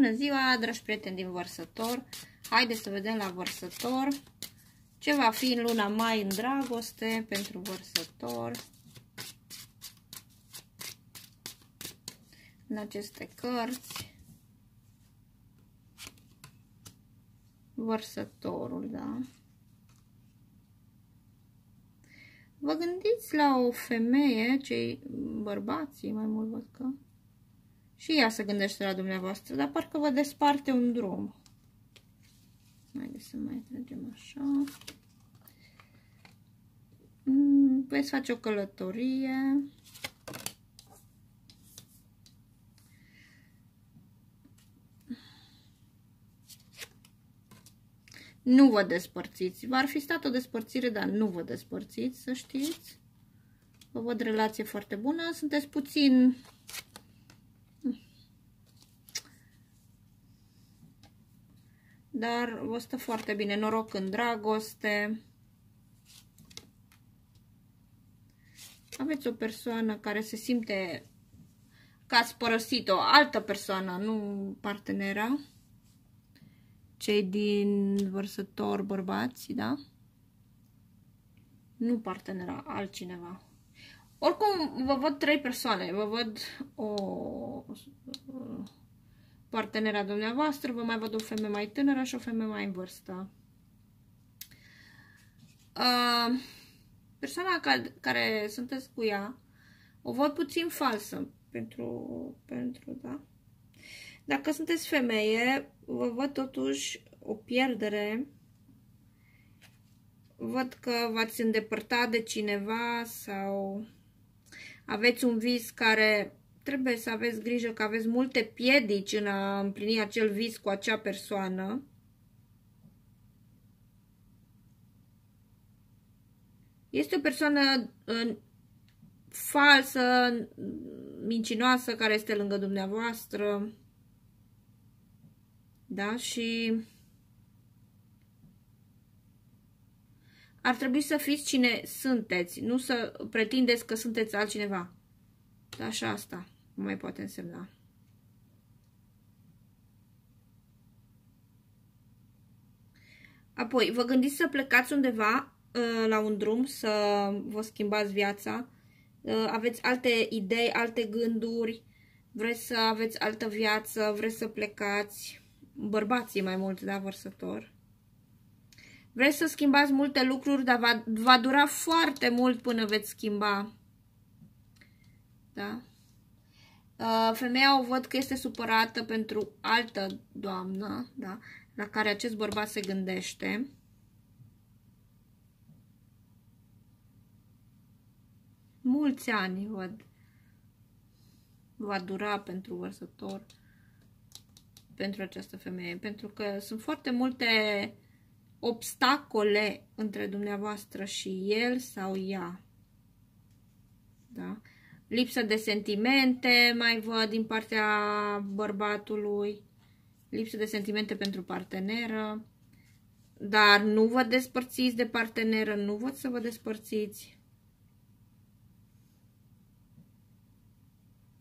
Bună ziua, dragi prieteni din vărsător! Haideți să vedem la vărsător ce va fi în luna mai în dragoste pentru vărsător. În aceste cărți. Vărsătorul, da? Vă gândiți la o femeie, cei bărbații mai mult văd că și ea se gândește la dumneavoastră, dar parcă vă desparte un drum. Haideți să mai tragem așa. Mm, veți face o călătorie. Nu vă despărțiți. V-ar fi stat o despărțire, dar nu vă despărțiți, să știți. Vă văd relație foarte bună. Sunteți puțin dar vă stă foarte bine. Noroc în dragoste. Aveți o persoană care se simte că ați părăsit o altă persoană, nu partenera. Cei din vărsător bărbați, da? Nu partenera, altcineva. Oricum, vă văd trei persoane. Vă văd o partenera dumneavoastră, vă mai văd o femeie mai tânără și o femeie mai în vârstă. Uh, persoana care, care sunteți cu ea, o văd puțin falsă pentru, pentru, da? Dacă sunteți femeie, vă văd totuși o pierdere. Văd că v-ați îndepărtat de cineva sau aveți un vis care trebuie să aveți grijă că aveți multe piedici în a împlini acel vis cu acea persoană. Este o persoană uh, falsă, mincinoasă, care este lângă dumneavoastră. Da? Și ar trebui să fiți cine sunteți, nu să pretindeți că sunteți altcineva. Dar și asta mai poate însemna. Apoi, vă gândiți să plecați undeva ă, la un drum, să vă schimbați viața, ă, aveți alte idei, alte gânduri, vreți să aveți altă viață, vreți să plecați, bărbații mai mult, da, vărsător. Vreți să schimbați multe lucruri, dar va, va dura foarte mult până veți schimba da? Uh, femeia o văd că este supărată pentru altă doamnă, da? La care acest bărbat se gândește. Mulți ani văd. Va dura pentru vărsător. Pentru această femeie. Pentru că sunt foarte multe obstacole între dumneavoastră și el sau ea. Da? lipsă de sentimente, mai văd din partea bărbatului, lipsă de sentimente pentru parteneră, dar nu vă despărțiți de parteneră, nu văd să vă despărțiți.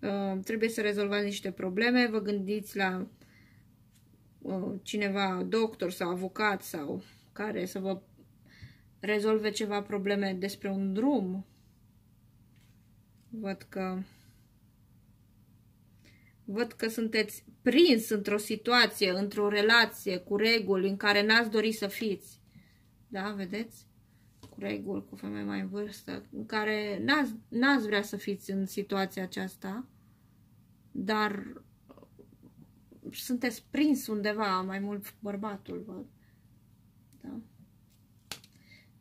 Uh, trebuie să rezolvați niște probleme, vă gândiți la uh, cineva, doctor sau avocat sau care să vă rezolve ceva probleme despre un drum Văd că... Văd că sunteți prins într-o situație, într-o relație cu reguli în care n-ați dori să fiți. Da, vedeți? Cu reguli, cu femei mai în vârstă, în care n-ați vrea să fiți în situația aceasta, dar sunteți prins undeva, mai mult bărbatul, văd. Da?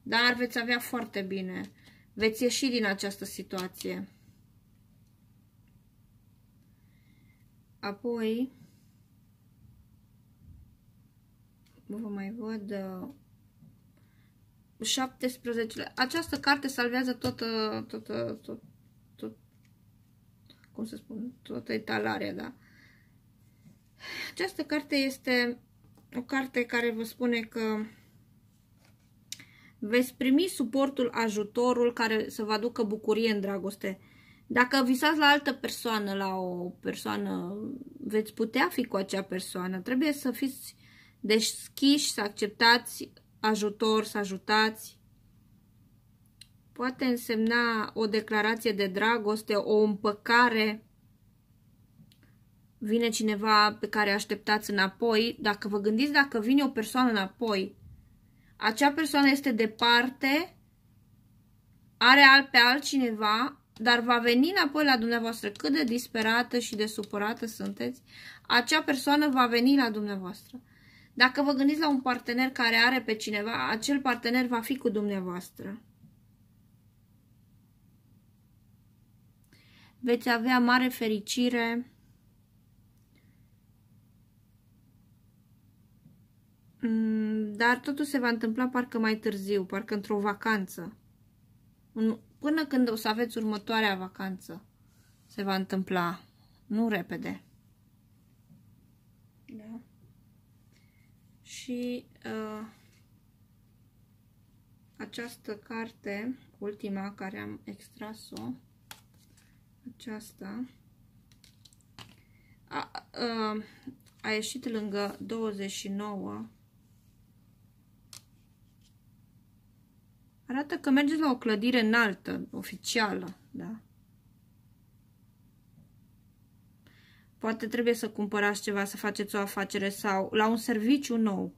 Dar veți avea foarte bine. Veți ieși din această situație. Apoi vă mai văd uh, 17. Această carte salvează toată, toată, tot, tot, cum să spun, toată etalarea, da? Această carte este o carte care vă spune că veți primi suportul, ajutorul care să vă aducă bucurie în dragoste. Dacă visați la altă persoană, la o persoană, veți putea fi cu acea persoană. Trebuie să fiți deschiși, să acceptați ajutor, să ajutați. Poate însemna o declarație de dragoste, o împăcare. Vine cineva pe care așteptați înapoi. Dacă vă gândiți dacă vine o persoană înapoi, acea persoană este departe, are alt pe altcineva, dar va veni înapoi la dumneavoastră. Cât de disperată și de supărată sunteți, acea persoană va veni la dumneavoastră. Dacă vă gândiți la un partener care are pe cineva, acel partener va fi cu dumneavoastră. Veți avea mare fericire. Mm, dar totul se va întâmpla parcă mai târziu, parcă într-o vacanță până când o să aveți următoarea vacanță se va întâmpla. Nu repede. Da. Și uh, această carte, ultima care am extras-o, aceasta, a, a, uh, a ieșit lângă 29 arată că mergeți la o clădire înaltă, oficială, da? Poate trebuie să cumpărați ceva, să faceți o afacere sau la un serviciu nou.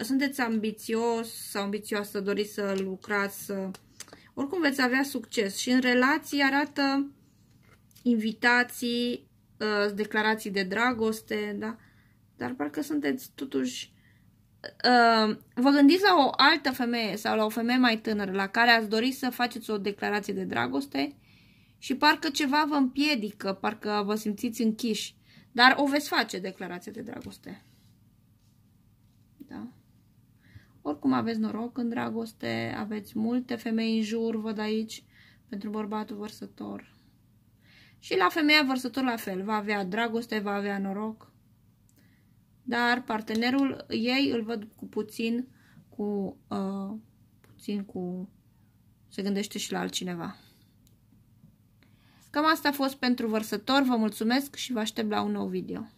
Sunteți ambițios sau ambițioasă, doriți să lucrați, să... Oricum veți avea succes și în relații arată invitații, ă, declarații de dragoste, da? Dar parcă sunteți totuși Uh, vă gândiți la o altă femeie sau la o femeie mai tânără la care ați dori să faceți o declarație de dragoste și parcă ceva vă împiedică, parcă vă simțiți închiși, dar o veți face declarație de dragoste. Da. Oricum aveți noroc în dragoste, aveți multe femei în jur, văd aici, pentru bărbatul vărsător. Și la femeia vărsător la fel, va avea dragoste, va avea noroc dar partenerul ei îl văd cu puțin cu uh, puțin cu se gândește și la altcineva. Cam asta a fost pentru vărsător, vă mulțumesc și vă aștept la un nou video.